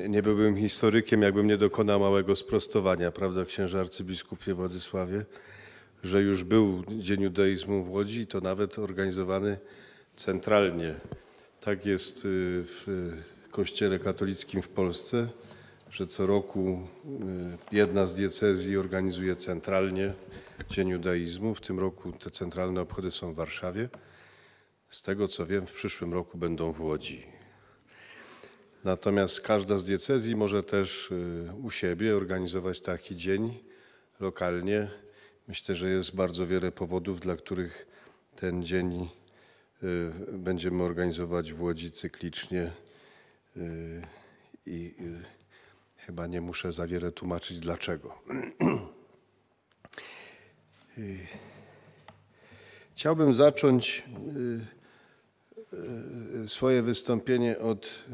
Nie byłbym historykiem, jakbym nie dokonał małego sprostowania, prawda, księże arcybiskupie Władysławie, że już był Dzień Judaizmu w Łodzi i to nawet organizowany centralnie. Tak jest y, w Kościele katolickim w Polsce, że co roku y, jedna z diecezji organizuje centralnie Dzień Judaizmu. W tym roku te centralne obchody są w Warszawie. Z tego co wiem, w przyszłym roku będą w Łodzi. Natomiast każda z diecezji może też y, u siebie organizować taki dzień lokalnie. Myślę, że jest bardzo wiele powodów, dla których ten dzień y, będziemy organizować w Łodzi cyklicznie y, i chyba nie muszę za wiele tłumaczyć dlaczego. Chciałbym zacząć swoje wystąpienie od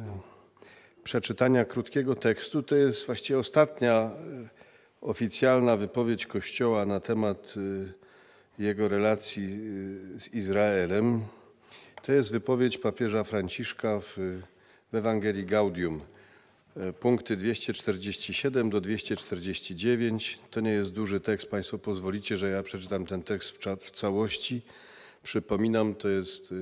przeczytania krótkiego tekstu. To jest właściwie ostatnia e, oficjalna wypowiedź Kościoła na temat e, jego relacji e, z Izraelem. To jest wypowiedź papieża Franciszka w, w Ewangelii Gaudium. Punkty 247 do 249. To nie jest duży tekst. Państwo pozwolicie, że ja przeczytam ten tekst w, w całości. Przypominam, to jest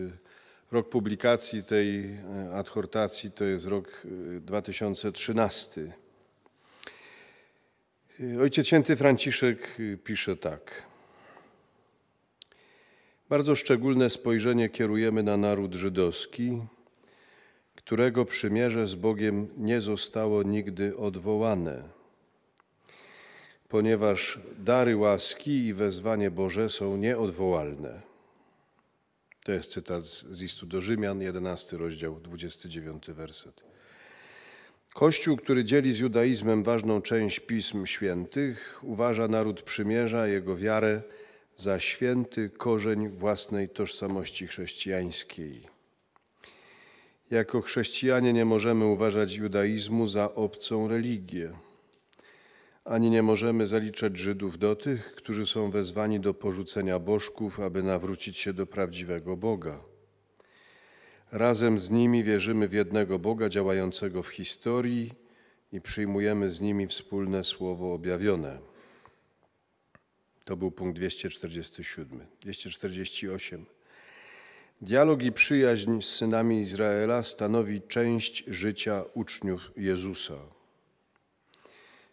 Rok publikacji tej e, adhortacji to jest rok 2013. E, e, Ojciec Święty Franciszek pisze tak. Bardzo szczególne spojrzenie kierujemy na naród żydowski, którego przymierze z Bogiem nie zostało nigdy odwołane, ponieważ dary łaski i wezwanie Boże są nieodwołalne. To jest cytat z listu do Rzymian, 11 rozdział, 29 werset. Kościół, który dzieli z judaizmem ważną część pism świętych, uważa naród przymierza, jego wiarę za święty korzeń własnej tożsamości chrześcijańskiej. Jako chrześcijanie nie możemy uważać judaizmu za obcą religię ani nie możemy zaliczać Żydów do tych, którzy są wezwani do porzucenia bożków, aby nawrócić się do prawdziwego Boga. Razem z nimi wierzymy w jednego Boga działającego w historii i przyjmujemy z nimi wspólne słowo objawione. To był punkt 247. 248. Dialog i przyjaźń z synami Izraela stanowi część życia uczniów Jezusa.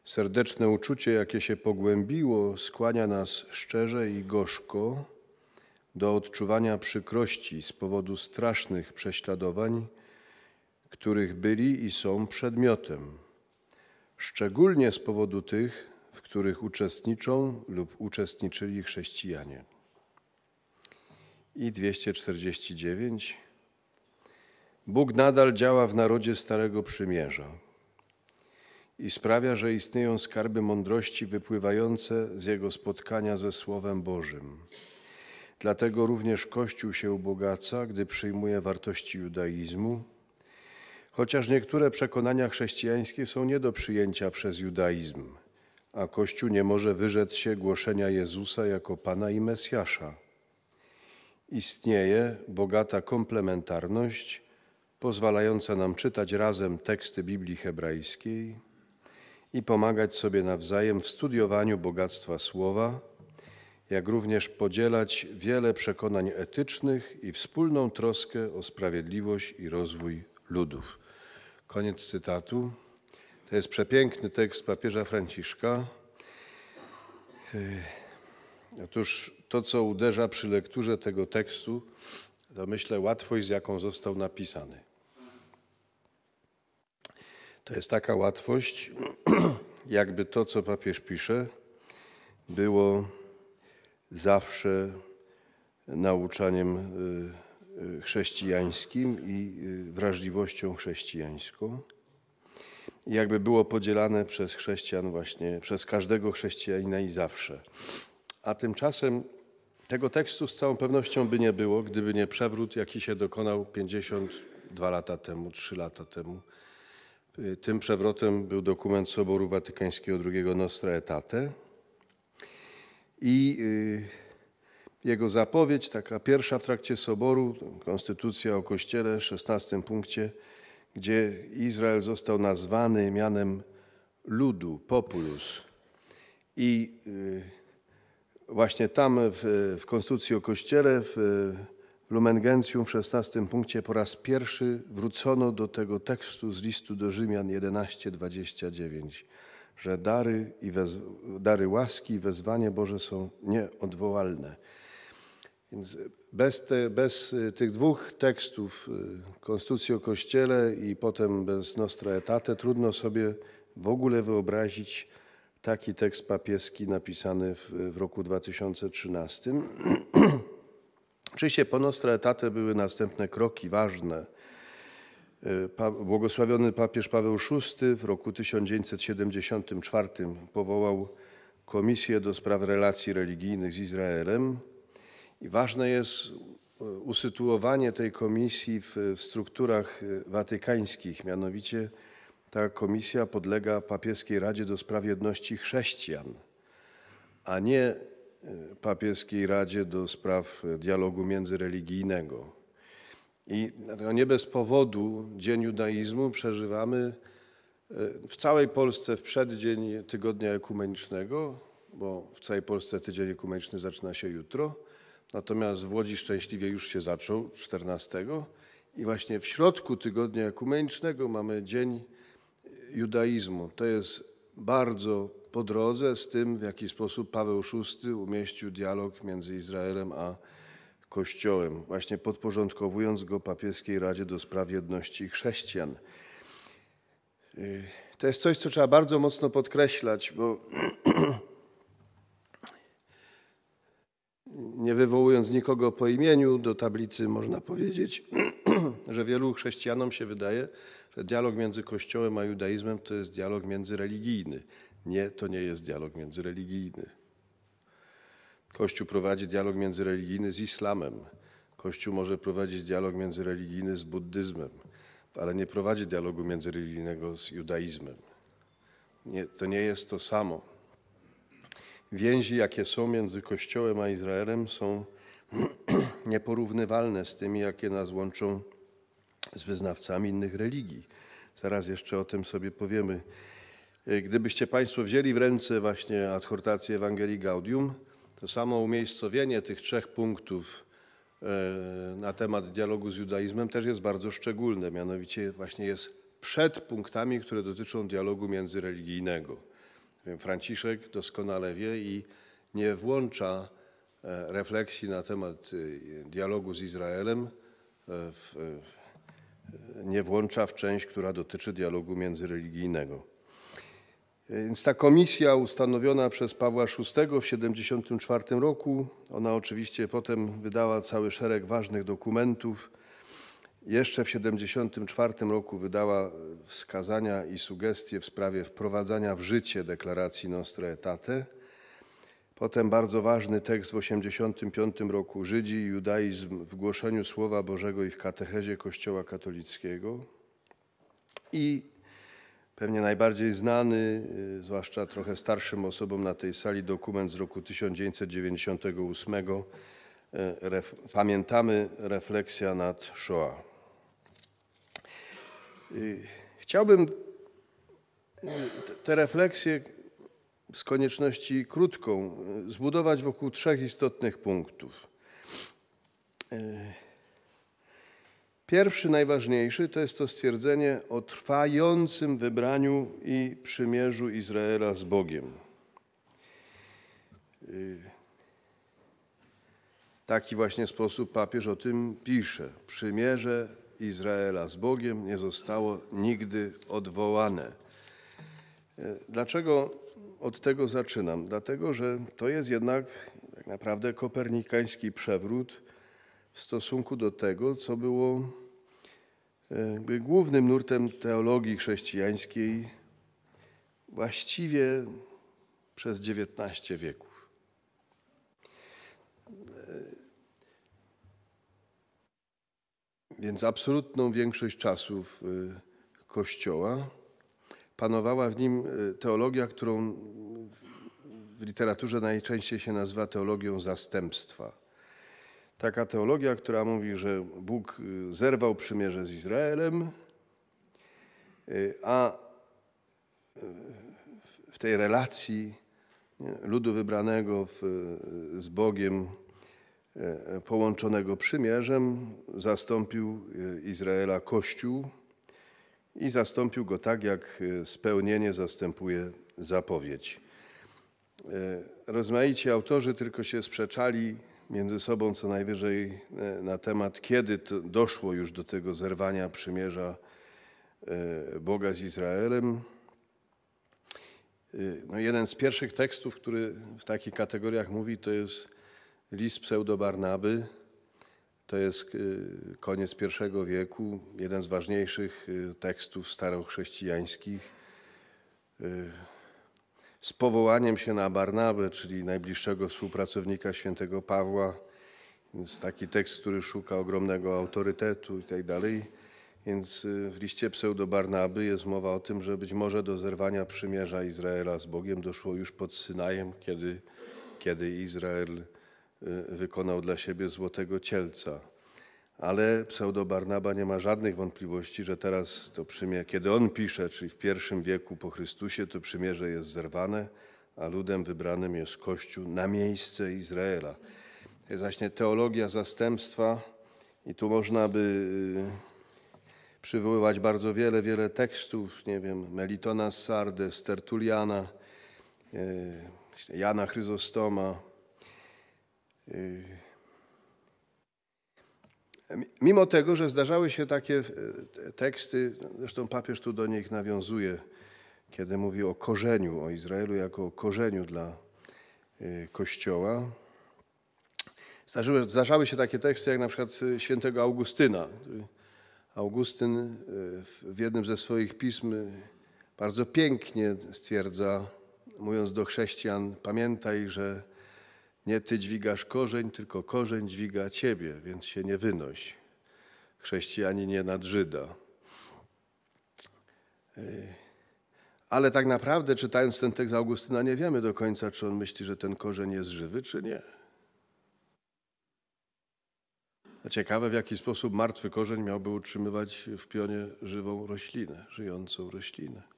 Serdeczne uczucie, jakie się pogłębiło, skłania nas szczerze i gorzko do odczuwania przykrości z powodu strasznych prześladowań, których byli i są przedmiotem, szczególnie z powodu tych, w których uczestniczą lub uczestniczyli chrześcijanie. I 249. Bóg nadal działa w narodzie Starego Przymierza i sprawia, że istnieją skarby mądrości wypływające z jego spotkania ze Słowem Bożym. Dlatego również Kościół się ubogaca, gdy przyjmuje wartości judaizmu, chociaż niektóre przekonania chrześcijańskie są nie do przyjęcia przez judaizm, a Kościół nie może wyrzec się głoszenia Jezusa jako Pana i Mesjasza. Istnieje bogata komplementarność, pozwalająca nam czytać razem teksty Biblii hebrajskiej, i pomagać sobie nawzajem w studiowaniu bogactwa słowa, jak również podzielać wiele przekonań etycznych i wspólną troskę o sprawiedliwość i rozwój ludów. Koniec cytatu. To jest przepiękny tekst papieża Franciszka. Yy, otóż to, co uderza przy lekturze tego tekstu, to myślę łatwość, z jaką został napisany. To jest taka łatwość, jakby to, co papież pisze, było zawsze nauczaniem y, y, chrześcijańskim i y, wrażliwością chrześcijańską. Jakby było podzielane przez chrześcijan właśnie, przez każdego chrześcijanina i zawsze. A tymczasem tego tekstu z całą pewnością by nie było, gdyby nie przewrót, jaki się dokonał 52 lata temu, 3 lata temu Y, tym przewrotem był dokument Soboru Watykańskiego II Nostra Etate i y, jego zapowiedź, taka pierwsza w trakcie Soboru, Konstytucja o Kościele, 16 punkcie, gdzie Izrael został nazwany mianem ludu, populus. I y, właśnie tam w, w Konstytucji o Kościele, w Lumen Gentium w XVI punkcie po raz pierwszy wrócono do tego tekstu z listu do Rzymian 11:29, że dary, i wez, dary łaski i wezwanie Boże są nieodwołalne. Więc bez, te, bez y, tych dwóch tekstów, y, Konstytucji o Kościele i potem bez Nostra Etate, trudno sobie w ogóle wyobrazić taki tekst papieski napisany w, w roku 2013. Oczywiście po Nostra Aetate były następne kroki ważne. Y, błogosławiony papież Paweł VI w roku 1974 powołał Komisję do spraw relacji religijnych z Izraelem i ważne jest y, usytuowanie tej komisji w, w strukturach y, watykańskich, mianowicie ta komisja podlega papieskiej Radzie do Spraw Jedności Chrześcijan, a nie Y, papieskiej Radzie do spraw y, dialogu międzyreligijnego. I nie bez powodu Dzień Judaizmu przeżywamy y, w całej Polsce w przeddzień Tygodnia Ekumenicznego, bo w całej Polsce Tydzień Ekumeniczny zaczyna się jutro, natomiast w Łodzi szczęśliwie już się zaczął 14 i właśnie w środku Tygodnia Ekumenicznego mamy Dzień Judaizmu. To jest bardzo po drodze z tym, w jaki sposób Paweł VI umieścił dialog między Izraelem a Kościołem, właśnie podporządkowując go papieskiej Radzie do Spraw Jedności Chrześcijan. Y, to jest coś, co trzeba bardzo mocno podkreślać, bo nie wywołując nikogo po imieniu do tablicy, można powiedzieć, że wielu chrześcijanom się wydaje, że dialog między Kościołem a judaizmem to jest dialog międzyreligijny. Nie, to nie jest dialog międzyreligijny. Kościół prowadzi dialog międzyreligijny z islamem. Kościół może prowadzić dialog międzyreligijny z buddyzmem, ale nie prowadzi dialogu międzyreligijnego z judaizmem. Nie, to nie jest to samo. Więzi, jakie są między Kościołem a Izraelem, są nieporównywalne z tymi, jakie nas łączą z wyznawcami innych religii. Zaraz jeszcze o tym sobie powiemy. Y, gdybyście Państwo wzięli w ręce właśnie adhortację Ewangelii Gaudium, to samo umiejscowienie tych trzech punktów y, na temat dialogu z judaizmem też jest bardzo szczególne, mianowicie właśnie jest przed punktami, które dotyczą dialogu międzyreligijnego. Franciszek doskonale wie i nie włącza e, refleksji na temat y, dialogu z Izraelem, e, w, nie włącza w część, która dotyczy dialogu międzyreligijnego. Więc ta komisja ustanowiona przez Pawła VI w 1974 roku, ona oczywiście potem wydała cały szereg ważnych dokumentów. Jeszcze w 1974 roku wydała wskazania i sugestie w sprawie wprowadzania w życie deklaracji Nostra Aetate. Potem bardzo ważny tekst w 1985 roku Żydzi i judaizm w głoszeniu Słowa Bożego i w katechezie Kościoła katolickiego. I Pewnie najbardziej znany, y, zwłaszcza trochę starszym osobom na tej sali, dokument z roku 1998. E, pamiętamy refleksja nad Shoah. Y, chciałbym y, te refleksje z konieczności krótką zbudować wokół trzech istotnych punktów. Pierwszy, najważniejszy, to jest to stwierdzenie o trwającym wybraniu i przymierzu Izraela z Bogiem. Y, taki właśnie sposób papież o tym pisze. Przymierze Izraela z Bogiem nie zostało nigdy odwołane. Y, dlaczego od tego zaczynam? Dlatego, że to jest jednak tak naprawdę kopernikański przewrót – w stosunku do tego, co było e, głównym nurtem teologii chrześcijańskiej właściwie przez XIX wieków. E, więc absolutną większość czasów e, Kościoła panowała w nim teologia, którą w literaturze najczęściej się nazywa teologią zastępstwa Taka teologia, która mówi, że Bóg y, zerwał przymierze z Izraelem, y, a y, w tej relacji ludu wybranego w, z Bogiem, połączonego przymierzem, zastąpił Izraela Kościół i zastąpił go tak, jak spełnienie zastępuje zapowiedź. Rozmaici autorzy tylko się sprzeczali między sobą co najwyżej e, na temat, kiedy doszło już do tego zerwania przymierza e, Boga z Izraelem. E, no jeden z pierwszych tekstów, który w takich kategoriach mówi, to jest list pseudo-Barnaby. To jest koniec I wieku, jeden z ważniejszych tekstów starochrześcijańskich z powołaniem się na Barnabę, czyli najbliższego współpracownika świętego Pawła. Więc taki tekst, który szuka ogromnego autorytetu i tak dalej. Więc y, w liście pseudo-Barnaby jest mowa o tym, że być może do zerwania przymierza Izraela z Bogiem doszło już pod Synajem, kiedy, kiedy Izrael y, wykonał dla siebie złotego cielca. Ale pseudo-Barnaba nie ma żadnych wątpliwości, że teraz to przymierze, kiedy on pisze, czyli w pierwszym wieku po Chrystusie, to przymierze jest zerwane, a ludem wybranym jest Kościół na miejsce Izraela. To jest właśnie teologia zastępstwa i tu można by y, przywoływać bardzo wiele, wiele tekstów, nie wiem, Melitona z Sardes, Tertuliana, y, Jana Chryzostoma, y, Mimo tego, że zdarzały się takie e, teksty, zresztą papież tu do nich nawiązuje, kiedy mówi o korzeniu, o Izraelu jako o korzeniu dla e, Kościoła. Zdarzyły, zdarzały się takie teksty jak na przykład e, świętego Augustyna. Augustyn w jednym ze swoich pism bardzo pięknie stwierdza, mówiąc do chrześcijan, pamiętaj, że nie ty dźwigasz korzeń, tylko korzeń dźwiga ciebie, więc się nie wynoś. Chrześcijaninie nad Żyda. Ale tak naprawdę, czytając ten tekst Augustyna, nie wiemy do końca, czy on myśli, że ten korzeń jest żywy, czy nie. Ciekawe, w jaki sposób martwy korzeń miałby utrzymywać w pionie żywą roślinę, żyjącą roślinę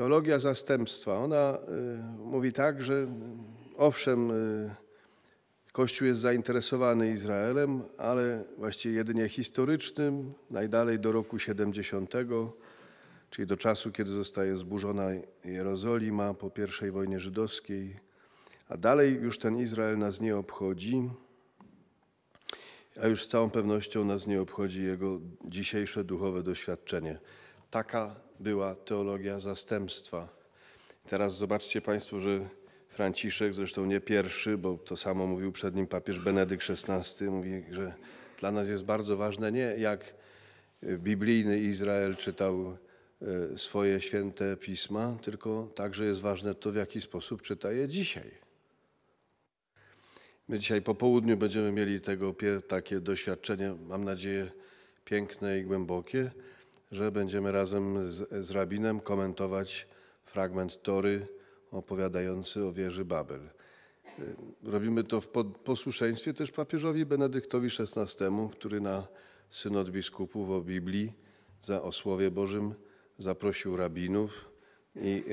teologia zastępstwa. Ona y, mówi tak, że y, owszem, y, Kościół jest zainteresowany Izraelem, ale właściwie jedynie historycznym, najdalej do roku 70, czyli do czasu, kiedy zostaje zburzona Jerozolima po I wojnie żydowskiej, a dalej już ten Izrael nas nie obchodzi, a już z całą pewnością nas nie obchodzi jego dzisiejsze duchowe doświadczenie. Taka była teologia zastępstwa. Teraz zobaczcie Państwo, że Franciszek, zresztą nie pierwszy, bo to samo mówił przed nim papież Benedykt XVI, mówi, że dla nas jest bardzo ważne nie jak biblijny Izrael czytał e, swoje święte pisma, tylko także jest ważne to, w jaki sposób czyta je dzisiaj. My dzisiaj po południu będziemy mieli tego takie doświadczenie, mam nadzieję, piękne i głębokie że będziemy razem z, z rabinem komentować fragment Tory opowiadający o wieży Babel. Y, robimy to w posłuszeństwie też papieżowi Benedyktowi XVI, który na synod biskupów o Biblii za osłowie Bożym zaprosił rabinów i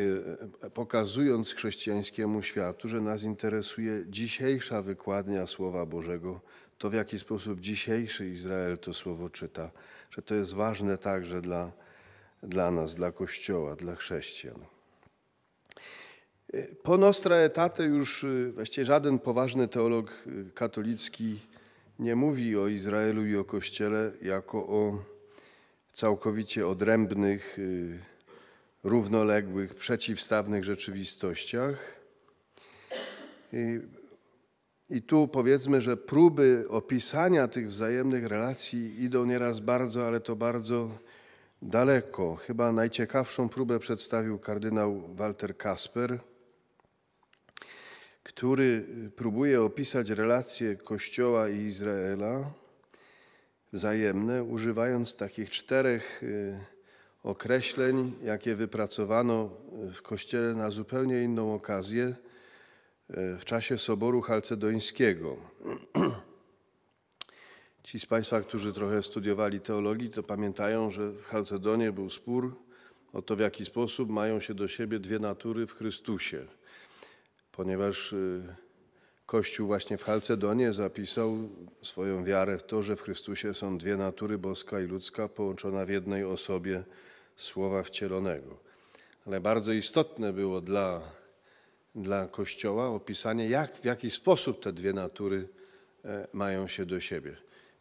y, pokazując chrześcijańskiemu światu, że nas interesuje dzisiejsza wykładnia Słowa Bożego to w jaki sposób dzisiejszy Izrael to słowo czyta, że to jest ważne także dla, dla nas, dla Kościoła, dla chrześcijan. Po Nostra Etate już y, właściwie żaden poważny teolog y, katolicki nie mówi o Izraelu i o Kościele jako o całkowicie odrębnych, y, równoległych, przeciwstawnych rzeczywistościach. I tu powiedzmy, że próby opisania tych wzajemnych relacji idą nieraz bardzo, ale to bardzo daleko. Chyba najciekawszą próbę przedstawił kardynał Walter Kasper, który próbuje opisać relacje Kościoła i Izraela wzajemne, używając takich czterech y, określeń, jakie wypracowano w Kościele na zupełnie inną okazję – w czasie Soboru Chalcedońskiego. Ci z Państwa, którzy trochę studiowali teologii, to pamiętają, że w Chalcedonie był spór o to, w jaki sposób mają się do siebie dwie natury w Chrystusie, ponieważ y, Kościół właśnie w Chalcedonie zapisał swoją wiarę w to, że w Chrystusie są dwie natury, boska i ludzka, połączona w jednej osobie Słowa Wcielonego. Ale bardzo istotne było dla dla Kościoła opisanie, jak, w jaki sposób te dwie natury e, mają się do siebie.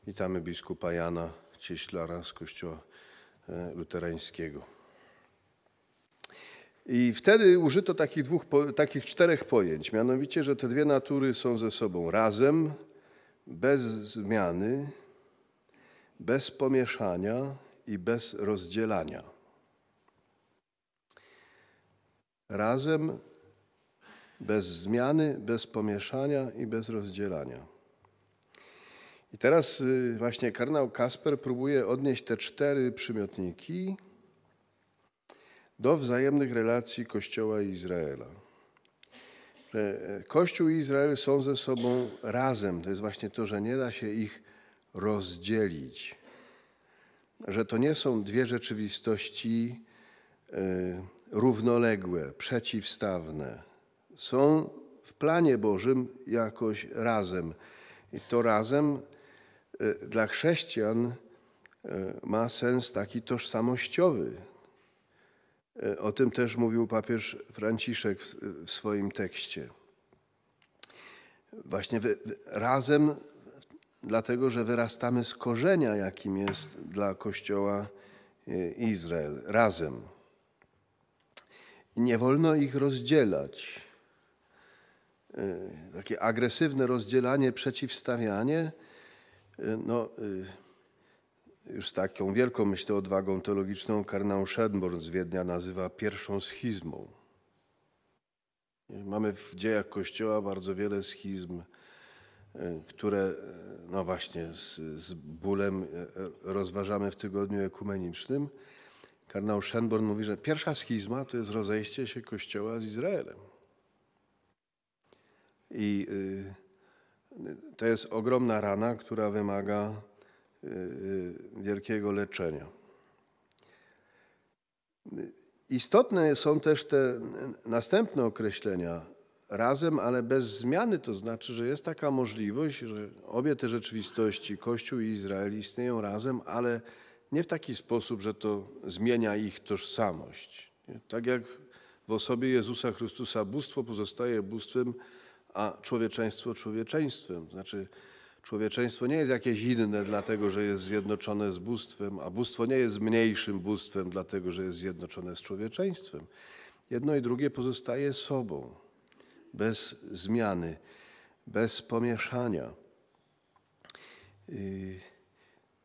Witamy biskupa Jana Cieślara z Kościoła e, Luterańskiego. I wtedy użyto takich, dwóch, takich czterech pojęć, mianowicie, że te dwie natury są ze sobą razem, bez zmiany, bez pomieszania i bez rozdzielania. Razem bez zmiany, bez pomieszania i bez rozdzielania. I teraz y, właśnie karnał Kasper próbuje odnieść te cztery przymiotniki do wzajemnych relacji Kościoła i Izraela. E, Kościół i Izrael są ze sobą razem. To jest właśnie to, że nie da się ich rozdzielić. Że to nie są dwie rzeczywistości e, równoległe, przeciwstawne są w planie Bożym jakoś razem. I to razem e, dla chrześcijan e, ma sens taki tożsamościowy. E, o tym też mówił papież Franciszek w swoim tekście. Właśnie razem, dlatego że wyrastamy z korzenia, jakim jest dla Kościoła Izrael. Razem. Nie wolno ich rozdzielać. Y, takie agresywne rozdzielanie, przeciwstawianie, y, no, y, już z taką wielką, myślę, odwagą teologiczną Karnał Szedborn z Wiednia nazywa pierwszą schizmą. Mamy w dziejach Kościoła bardzo wiele schizm, które, no właśnie, z, z bólem rozważamy w tygodniu ekumenicznym. Kardynał Schönborn mówi, że pierwsza schizma to jest rozejście się Kościoła z Izraelem. I y, to jest ogromna rana, która wymaga y, y, wielkiego leczenia. Istotne są też te następne określenia razem, ale bez zmiany, to znaczy, że jest taka możliwość, że obie te rzeczywistości, Kościół i Izrael, istnieją razem, ale nie w taki sposób, że to zmienia ich tożsamość. Tak jak w osobie Jezusa Chrystusa bóstwo pozostaje bóstwem, a człowieczeństwo człowieczeństwem. To znaczy, człowieczeństwo nie jest jakieś inne, dlatego że jest zjednoczone z bóstwem, a bóstwo nie jest mniejszym bóstwem, dlatego że jest zjednoczone z człowieczeństwem. Jedno i drugie pozostaje sobą, bez zmiany, bez pomieszania. Yy,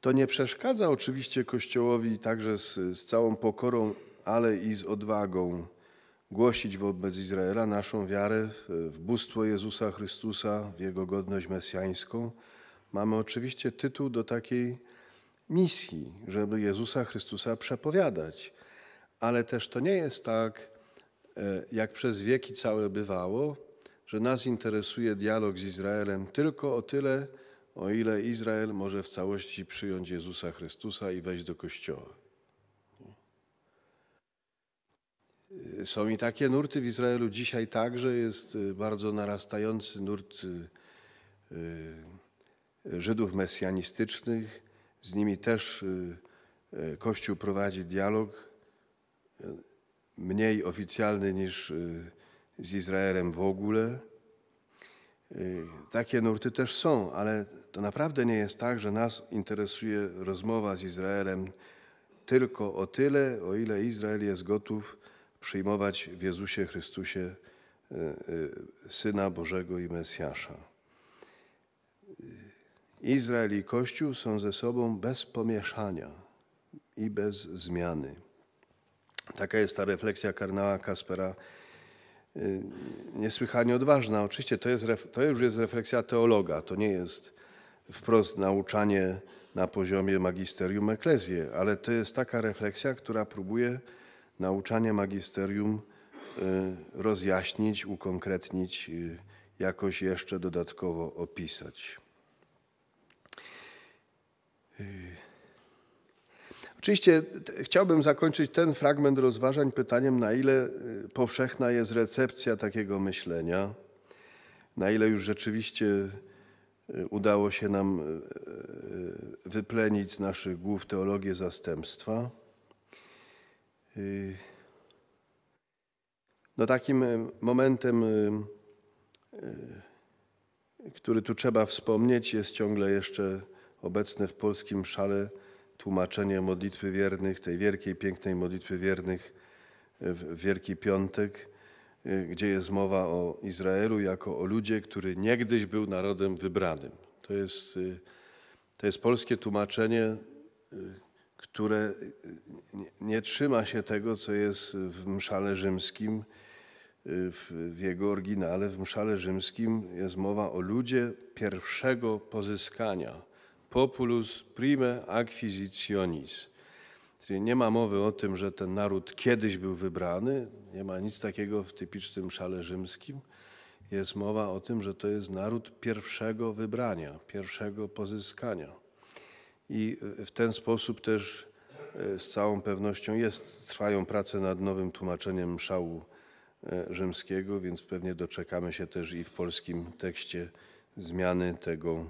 to nie przeszkadza oczywiście Kościołowi także z, z całą pokorą, ale i z odwagą głosić wobec Izraela naszą wiarę w bóstwo Jezusa Chrystusa, w Jego godność mesjańską, mamy oczywiście tytuł do takiej misji, żeby Jezusa Chrystusa przepowiadać. Ale też to nie jest tak, e, jak przez wieki całe bywało, że nas interesuje dialog z Izraelem tylko o tyle, o ile Izrael może w całości przyjąć Jezusa Chrystusa i wejść do Kościoła. Y, są i takie nurty w Izraelu dzisiaj także. Jest y, bardzo narastający nurt y, Żydów mesjanistycznych. Z nimi też Kościół prowadzi dialog, mniej oficjalny niż z Izraelem w ogóle. Takie nurty też są, ale to naprawdę nie jest tak, że nas interesuje rozmowa z Izraelem tylko o tyle, o ile Izrael jest gotów przyjmować w Jezusie Chrystusie e, e, Syna Bożego i Mesjasza. Izrael i Kościół są ze sobą bez pomieszania i bez zmiany. Taka jest ta refleksja Karnała Kaspera, e, niesłychanie odważna. Oczywiście to, jest, to już jest refleksja teologa, to nie jest wprost nauczanie na poziomie magisterium eklezji, ale to jest taka refleksja, która próbuje nauczania magisterium y, rozjaśnić, ukonkretnić, y, jakoś jeszcze dodatkowo opisać. Y, oczywiście chciałbym zakończyć ten fragment rozważań pytaniem, na ile powszechna jest recepcja takiego myślenia, na ile już rzeczywiście udało się nam wyplenić z naszych głów teologię zastępstwa. Y, no takim y, momentem, y, który tu trzeba wspomnieć, jest ciągle jeszcze obecne w polskim szale tłumaczenie modlitwy wiernych, tej wielkiej, pięknej modlitwy wiernych w Wielki Piątek, gdzie jest mowa o Izraelu jako o ludzie, który niegdyś był narodem wybranym. To jest, to jest polskie tłumaczenie które y, nie, nie trzyma się tego, co jest w mszale rzymskim, y, w, w, jego oryginale, w mszale rzymskim jest mowa o ludzie pierwszego pozyskania. Populus prime acquisitionis. Czyli nie ma mowy o tym, że ten naród kiedyś był wybrany, nie ma nic takiego w typicznym szale rzymskim. Jest mowa o tym, że to jest naród pierwszego wybrania, pierwszego pozyskania. I w ten sposób też e, z całą pewnością jest, trwają prace nad nowym tłumaczeniem szału e, rzymskiego, więc pewnie doczekamy się też i w polskim tekście zmiany tego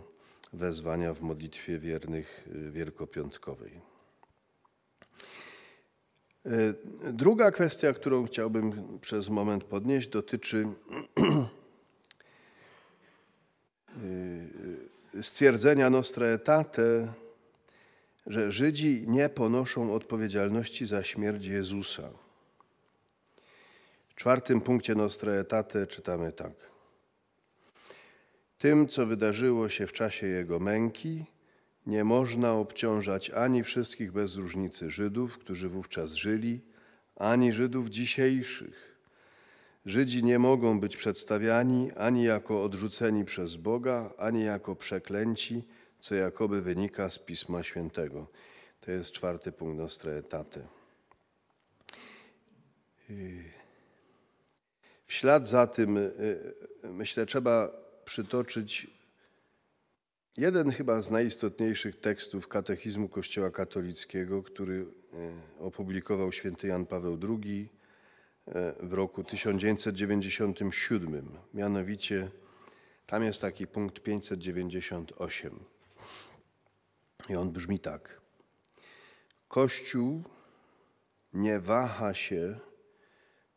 wezwania w modlitwie wiernych e, wielkopiątkowej. Druga kwestia, którą chciałbym przez moment podnieść, dotyczy stwierdzenia nostra etate że Żydzi nie ponoszą odpowiedzialności za śmierć Jezusa. W czwartym punkcie Nostra Etate czytamy tak. Tym, co wydarzyło się w czasie jego męki, nie można obciążać ani wszystkich bez różnicy Żydów, którzy wówczas żyli, ani Żydów dzisiejszych. Żydzi nie mogą być przedstawiani ani jako odrzuceni przez Boga, ani jako przeklęci, co jakoby wynika z Pisma Świętego. To jest czwarty punkt nostre etaty. Yy, w ślad za tym, yy, myślę, trzeba przytoczyć jeden chyba z najistotniejszych tekstów katechizmu Kościoła katolickiego, który yy, opublikował święty Jan Paweł II w roku 1997. Mianowicie tam jest taki punkt 598. I on brzmi tak. Kościół nie waha się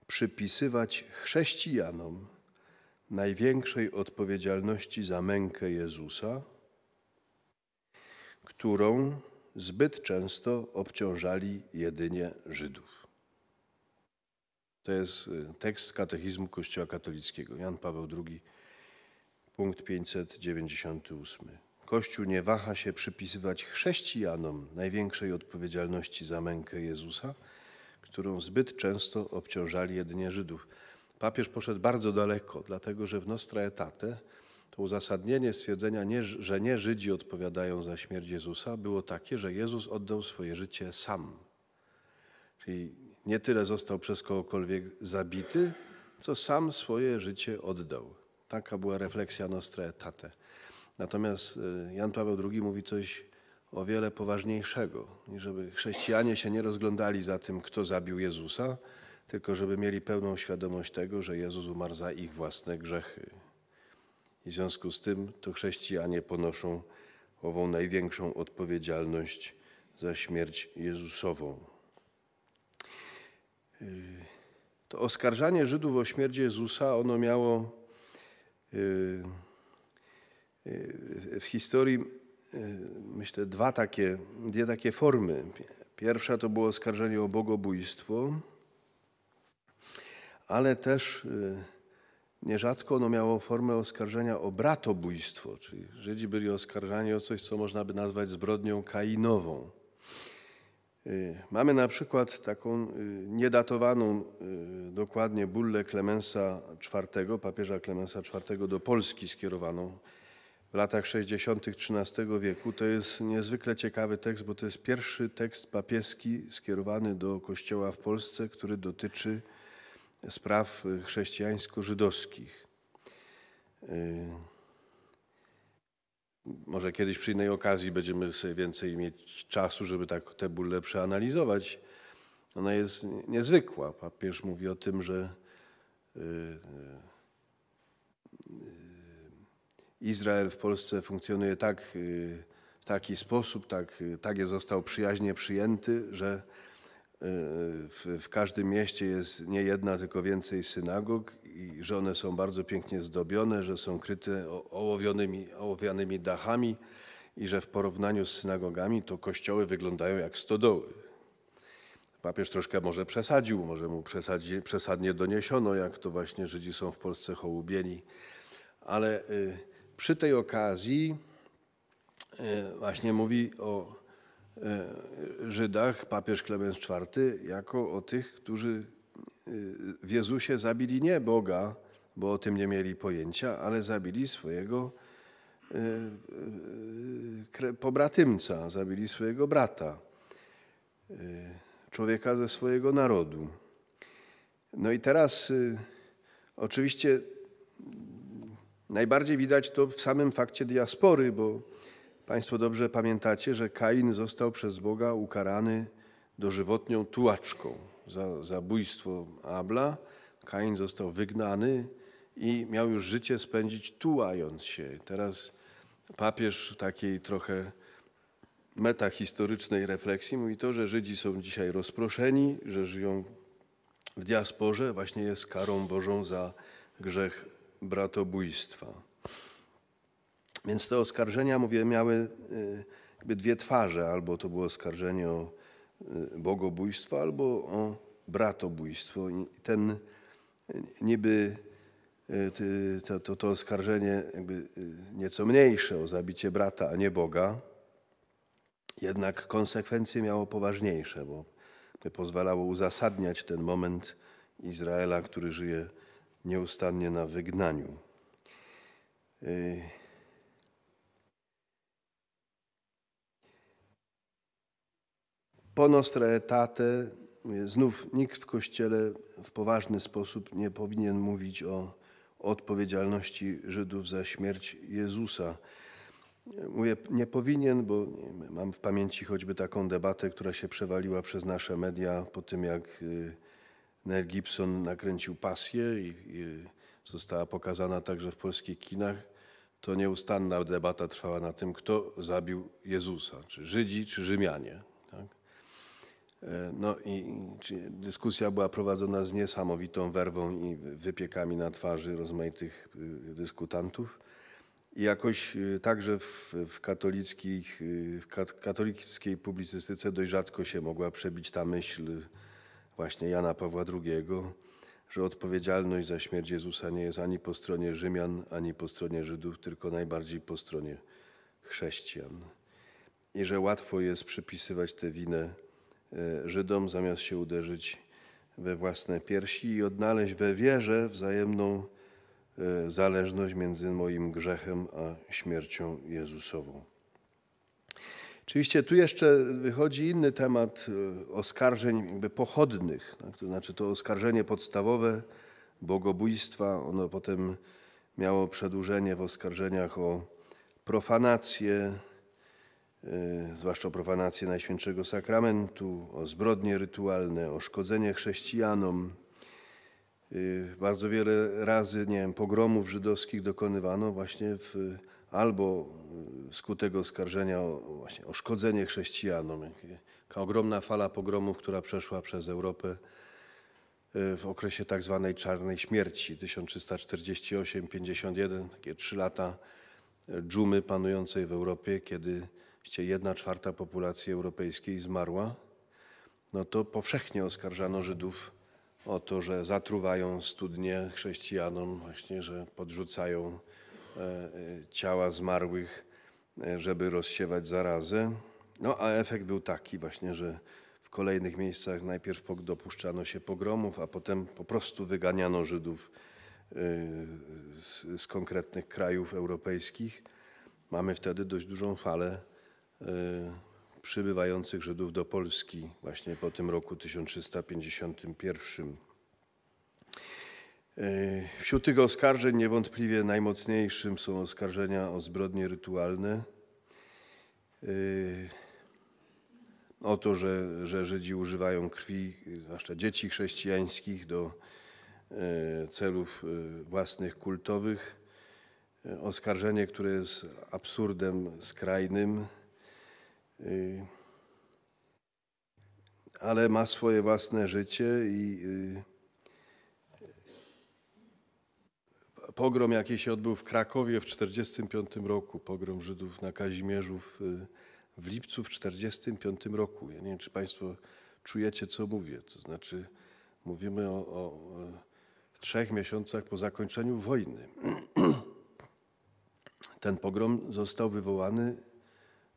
przypisywać chrześcijanom największej odpowiedzialności za mękę Jezusa, którą zbyt często obciążali jedynie Żydów. To jest y, tekst z katechizmu Kościoła katolickiego, Jan Paweł II, punkt 598. Kościół nie waha się przypisywać chrześcijanom największej odpowiedzialności za mękę Jezusa, którą zbyt często obciążali jedynie Żydów. Papież poszedł bardzo daleko, dlatego że w Nostra Etate to uzasadnienie stwierdzenia, nie, że nie Żydzi odpowiadają za śmierć Jezusa, było takie, że Jezus oddał swoje życie sam. Czyli nie tyle został przez kogokolwiek zabity, co sam swoje życie oddał. Taka była refleksja Nostra Etate. Natomiast y, Jan Paweł II mówi coś o wiele poważniejszego, żeby chrześcijanie się nie rozglądali za tym, kto zabił Jezusa, tylko żeby mieli pełną świadomość tego, że Jezus umarł za ich własne grzechy. I w związku z tym to chrześcijanie ponoszą ową największą odpowiedzialność za śmierć Jezusową. Y, to oskarżanie Żydów o śmierć Jezusa, ono miało y, Y, w historii, y, myślę, dwa takie, dwie takie formy. Pierwsza to było oskarżenie o bogobójstwo, ale też y, nierzadko ono miało formę oskarżenia o bratobójstwo, czyli Żydzi byli oskarżani o coś, co można by nazwać zbrodnią kainową. Mamy na przykład taką niedatowaną dokładnie bullę Klemensa IV, papieża Klemensa IV do Polski skierowaną w latach 60. XIII wieku. To jest niezwykle ciekawy tekst, bo to jest pierwszy tekst papieski skierowany do Kościoła w Polsce, który dotyczy spraw chrześcijańsko-żydowskich. Y, może kiedyś przy innej okazji będziemy sobie więcej mieć czasu, żeby tak te bullę przeanalizować. Ona jest niezwykła. Papież mówi o tym, że y, y, Izrael w Polsce funkcjonuje tak, y, w taki sposób, tak, y, tak został przyjaźnie przyjęty, że y, w, w, każdym mieście jest nie jedna, tylko więcej synagog i że one są bardzo pięknie zdobione, że są kryte ołowionymi, ołowianymi dachami i że w porównaniu z synagogami to kościoły wyglądają jak stodoły. Papież troszkę może przesadził, może mu przesadzi, przesadnie doniesiono, jak to właśnie Żydzi są w Polsce hołubieni, ale... Yy, przy tej okazji e, właśnie mówi o e, Żydach papież Klemens IV jako o tych, którzy e, w Jezusie zabili nie Boga, bo o tym nie mieli pojęcia, ale zabili swojego pobratymca, zabili swojego brata, człowieka ze swojego narodu. No i teraz oczywiście Najbardziej widać to w samym fakcie diaspory, bo Państwo dobrze pamiętacie, że Kain został przez Boga ukarany dożywotnią tułaczką za zabójstwo Abla. Kain został wygnany i miał już życie spędzić tułając się. Teraz papież w takiej trochę metahistorycznej refleksji mówi to, że Żydzi są dzisiaj rozproszeni, że żyją w diasporze, właśnie jest karą Bożą za grzech bratobójstwa. Więc te oskarżenia, mówię, miały y, jakby dwie twarze. Albo to było oskarżenie o y, bogobójstwo, albo o bratobójstwo. I ten y, niby to, to, to oskarżenie jakby nieco mniejsze o zabicie brata, a nie Boga, jednak konsekwencje miało poważniejsze, bo pozwalało uzasadniać ten moment Izraela, który żyje nieustannie na wygnaniu. Y, po nostre etate, y, znów nikt w Kościele w poważny sposób nie powinien mówić o odpowiedzialności Żydów za śmierć Jezusa. Mówię, nie powinien, bo mam w pamięci choćby taką debatę, która się przewaliła przez nasze media po tym, jak y, Mel Gibson nakręcił pasję i, i została pokazana także w polskich kinach, to nieustanna debata trwała na tym, kto zabił Jezusa, czy Żydzi, czy Rzymianie. Tak? E, no i dyskusja była prowadzona z niesamowitą werwą i wypiekami na twarzy rozmaitych y, dyskutantów. I jakoś y, także w, w, katolickich, y, w katolickiej publicystyce dość rzadko się mogła przebić ta myśl, właśnie Jana Pawła II, że odpowiedzialność za śmierć Jezusa nie jest ani po stronie Rzymian, ani po stronie Żydów, tylko najbardziej po stronie chrześcijan. I że łatwo jest przypisywać tę winę e, Żydom, zamiast się uderzyć we własne piersi i odnaleźć we wierze wzajemną e, zależność między moim grzechem a śmiercią Jezusową. Oczywiście tu jeszcze wychodzi inny temat e, oskarżeń jakby pochodnych, tak? to znaczy to oskarżenie podstawowe bogobójstwa, ono potem miało przedłużenie w oskarżeniach o profanację, e, zwłaszcza o profanację Najświętszego Sakramentu, o zbrodnie rytualne, o szkodzenie chrześcijanom. E, bardzo wiele razy, nie wiem, pogromów żydowskich dokonywano właśnie w albo y, skutek oskarżenia o, właśnie, o szkodzenie chrześcijanom. Taka ogromna fala pogromów, która przeszła przez Europę y, w okresie tak zwanej czarnej śmierci 1348-51, takie trzy lata y, dżumy panującej w Europie, kiedy jedna czwarta populacji europejskiej zmarła, no to powszechnie oskarżano Żydów o to, że zatruwają studnie chrześcijanom, właśnie, że podrzucają E, ciała zmarłych, e, żeby rozsiewać zarazę. No a efekt był taki właśnie, że w kolejnych miejscach najpierw dopuszczano się pogromów, a potem po prostu wyganiano Żydów e, z, z konkretnych krajów europejskich. Mamy wtedy dość dużą falę przybywających Żydów do Polski właśnie po tym roku 1351. E, wśród tych oskarżeń niewątpliwie najmocniejszym są oskarżenia o zbrodnie rytualne, e, o to, że, że Żydzi używają krwi, zwłaszcza dzieci chrześcijańskich, do e, celów własnych kultowych. Oskarżenie, które jest absurdem skrajnym, ale ma swoje własne życie i y, pogrom, jaki się odbył w Krakowie w 1945 roku, pogrom Żydów na Kazimierzu w, w lipcu w 1945 roku. Ja nie wiem, czy Państwo czujecie, co mówię. To znaczy, mówimy o, o trzech miesiącach po zakończeniu wojny. Ten pogrom został wywołany,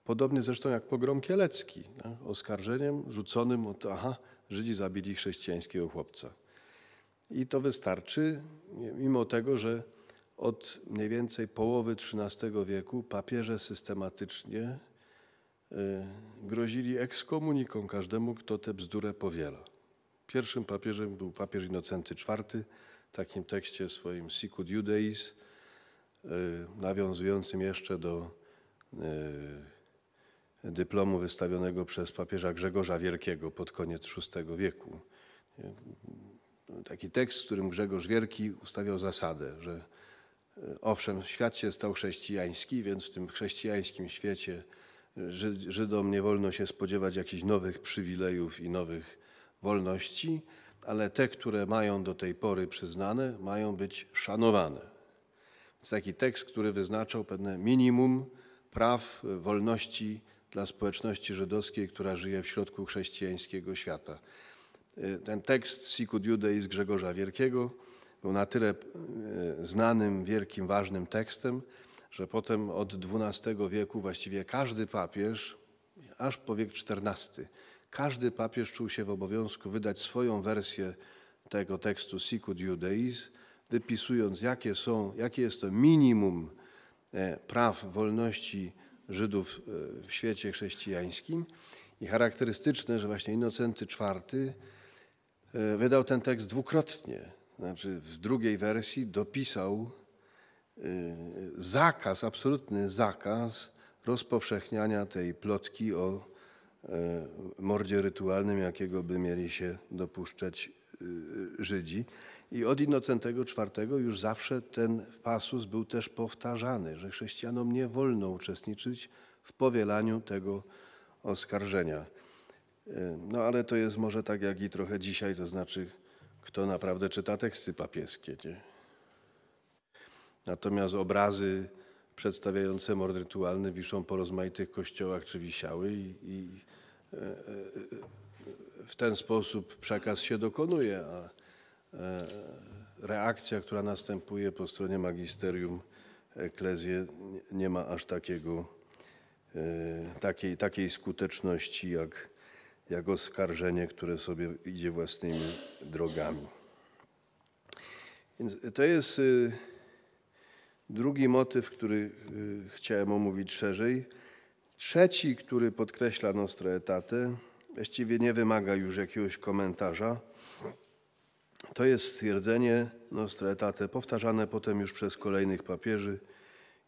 podobnie zresztą jak pogrom kielecki, oskarżeniem rzuconym o to, aha, Żydzi zabili chrześcijańskiego chłopca. I to wystarczy, mimo tego, że od mniej więcej połowy XIII wieku papieże systematycznie y, grozili ekskomuniką każdemu, kto tę bzdurę powiela. Pierwszym papieżem był papież Innocenty IV, w takim tekście swoim Sicut Judeis, y, nawiązującym jeszcze do y, dyplomu wystawionego przez papieża Grzegorza Wielkiego pod koniec VI wieku taki tekst, w którym Grzegorz Wielki ustawiał zasadę, że e, owszem, świat się stał chrześcijański, więc w tym chrześcijańskim świecie e, Żydom nie wolno się spodziewać jakichś nowych przywilejów i nowych wolności, ale te, które mają do tej pory przyznane, mają być szanowane. Jest taki tekst, który wyznaczał pewne minimum praw, e, wolności dla społeczności żydowskiej, która żyje w środku chrześcijańskiego świata. Y, ten tekst Sicut Judeis Grzegorza Wielkiego był na tyle y, znanym, wielkim, ważnym tekstem, że potem od XII wieku właściwie każdy papież, aż po wiek XIV, każdy papież czuł się w obowiązku wydać swoją wersję tego tekstu Sicut Judeis, wypisując, jakie, są, jakie jest to minimum e, praw, wolności Żydów e, w świecie chrześcijańskim. I charakterystyczne, że właśnie Inocenty IV E, wydał ten tekst dwukrotnie. Znaczy w drugiej wersji dopisał e, zakaz, absolutny zakaz rozpowszechniania tej plotki o e, mordzie rytualnym, jakiego by mieli się dopuszczać Żydzi. I od Innocentego IV już zawsze ten pasus był też powtarzany, że chrześcijanom nie wolno uczestniczyć w powielaniu tego oskarżenia. No ale to jest może tak jak i trochę dzisiaj, to znaczy kto naprawdę czyta teksty papieskie. Nie? Natomiast obrazy przedstawiające mord rytualny wiszą po rozmaitych kościołach czy wisiały i, i e, e, w ten sposób przekaz się dokonuje, a e, reakcja, która następuje po stronie magisterium eklezje nie ma aż takiego, takiej, takiej skuteczności jak jak oskarżenie, które sobie idzie własnymi drogami. Więc to jest y, drugi motyw, który y, chciałem omówić szerzej. Trzeci, który podkreśla nostra etatę, właściwie nie wymaga już jakiegoś komentarza. To jest stwierdzenie nostra Etatę, powtarzane potem już przez kolejnych papieży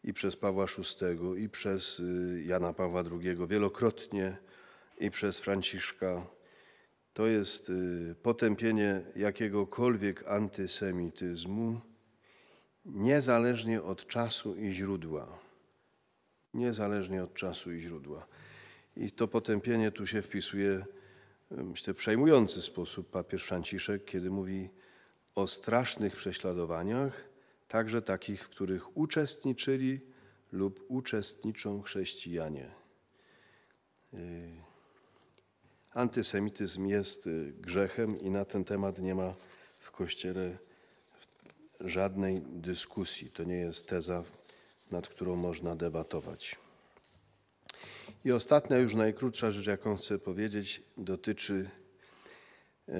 i przez Pawła VI i przez y, Jana Pawła II wielokrotnie i przez Franciszka. To jest y, potępienie jakiegokolwiek antysemityzmu, niezależnie od czasu i źródła. Niezależnie od czasu i źródła. I to potępienie tu się wpisuje y, myślę, przejmujący sposób papież Franciszek, kiedy mówi o strasznych prześladowaniach, także takich, w których uczestniczyli lub uczestniczą chrześcijanie. Y, antysemityzm jest y, grzechem i na ten temat nie ma w Kościele żadnej dyskusji. To nie jest teza, nad którą można debatować. I ostatnia, już najkrótsza rzecz, jaką chcę powiedzieć, dotyczy y,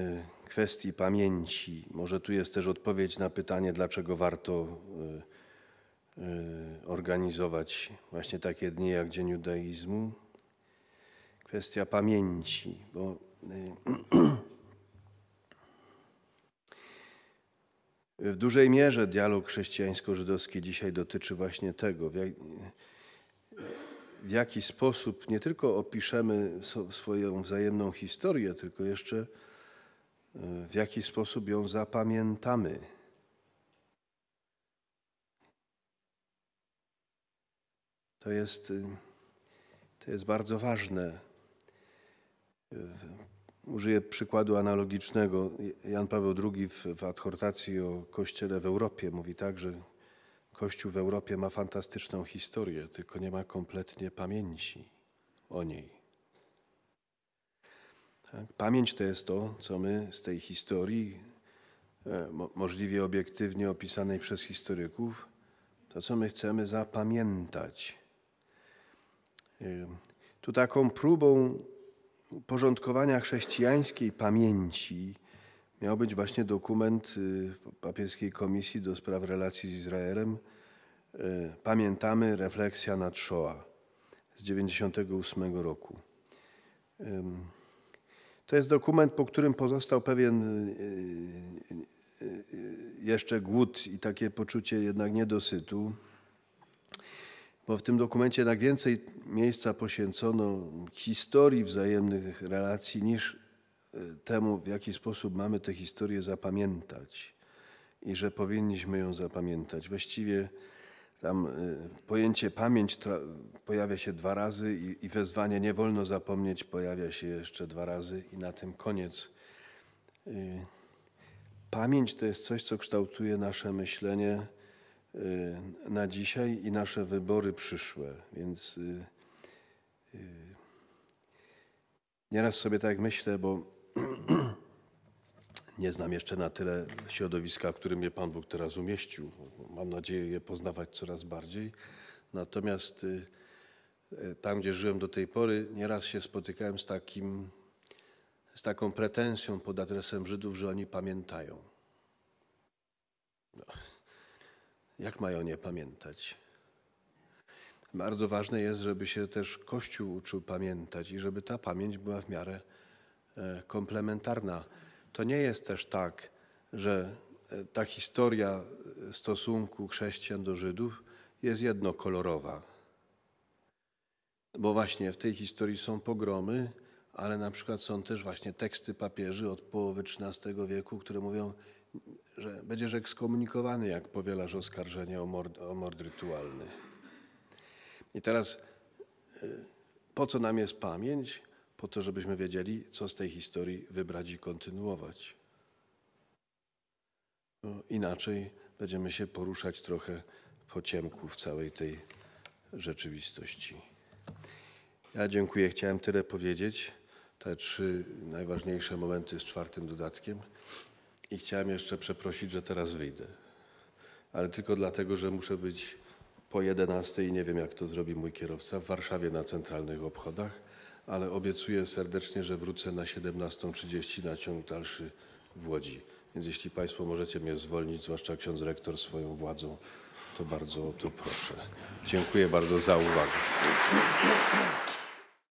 kwestii pamięci. Może tu jest też odpowiedź na pytanie, dlaczego warto y, organizować właśnie takie dni jak Dzień Judaizmu kwestia pamięci, bo y, w dużej mierze dialog chrześcijańsko-żydowski dzisiaj dotyczy właśnie tego, w, jak, w jaki sposób nie tylko opiszemy swoją wzajemną historię, tylko jeszcze y, w jaki sposób ją zapamiętamy. To jest, y, to jest bardzo ważne Użyję przykładu analogicznego. Jan Paweł II w, w adhortacji o Kościele w Europie mówi tak, że Kościół w Europie ma fantastyczną historię, tylko nie ma kompletnie pamięci o niej. Tak? Pamięć to jest to, co my z tej historii, e, możliwie obiektywnie opisanej przez historyków, to co my chcemy zapamiętać. E, tu taką próbą uporządkowania chrześcijańskiej pamięci miał być właśnie dokument y, papieskiej komisji do spraw relacji z Izraelem y, Pamiętamy refleksja nad Shoah z 1998 roku. To jest dokument, po którym pozostał pewien y, jeszcze głód i takie poczucie jednak niedosytu bo w tym dokumencie jednak więcej miejsca poświęcono historii wzajemnych relacji niż e, temu, w jaki sposób mamy tę historię zapamiętać i że powinniśmy ją zapamiętać. Właściwie tam e, pojęcie pamięć pojawia się dwa razy i, i wezwanie nie wolno zapomnieć pojawia się jeszcze dwa razy i na tym koniec. E, pamięć to jest coś, co kształtuje nasze myślenie Y, na dzisiaj i nasze wybory przyszłe. Więc y, y, nieraz sobie tak myślę, bo nie znam jeszcze na tyle środowiska, w którym mnie Pan Bóg teraz umieścił. Mam nadzieję je poznawać coraz bardziej. Natomiast tam, gdzie żyłem do tej pory, nieraz się spotykałem z takim, z taką pretensją pod adresem Żydów, że oni pamiętają. No jak mają nie pamiętać? Bardzo ważne jest, żeby się też Kościół uczył pamiętać i żeby ta pamięć była w miarę e, komplementarna. To nie jest też tak, że e, ta historia e, stosunku chrześcijan do Żydów jest jednokolorowa. Bo właśnie w tej historii są pogromy, ale na przykład są też właśnie teksty papieży od połowy XIII wieku, które mówią, że będziesz ekskomunikowany, jak powielasz oskarżenie o mord, o mord rytualny. I teraz, y, po co nam jest pamięć? Po to, żebyśmy wiedzieli, co z tej historii wybrać i kontynuować. inaczej będziemy się poruszać trochę po ciemku w całej tej rzeczywistości. Ja dziękuję, chciałem tyle powiedzieć. Te trzy najważniejsze momenty z czwartym dodatkiem i chciałem jeszcze przeprosić, że teraz wyjdę. Ale tylko dlatego, że muszę być po 11 i nie wiem, jak to zrobi mój kierowca w Warszawie na centralnych obchodach, ale obiecuję serdecznie, że wrócę na 17.30 na ciąg dalszy w Łodzi. Więc jeśli Państwo możecie mnie zwolnić, zwłaszcza ksiądz rektor swoją władzą, to bardzo o to proszę. Dziękuję bardzo za uwagę.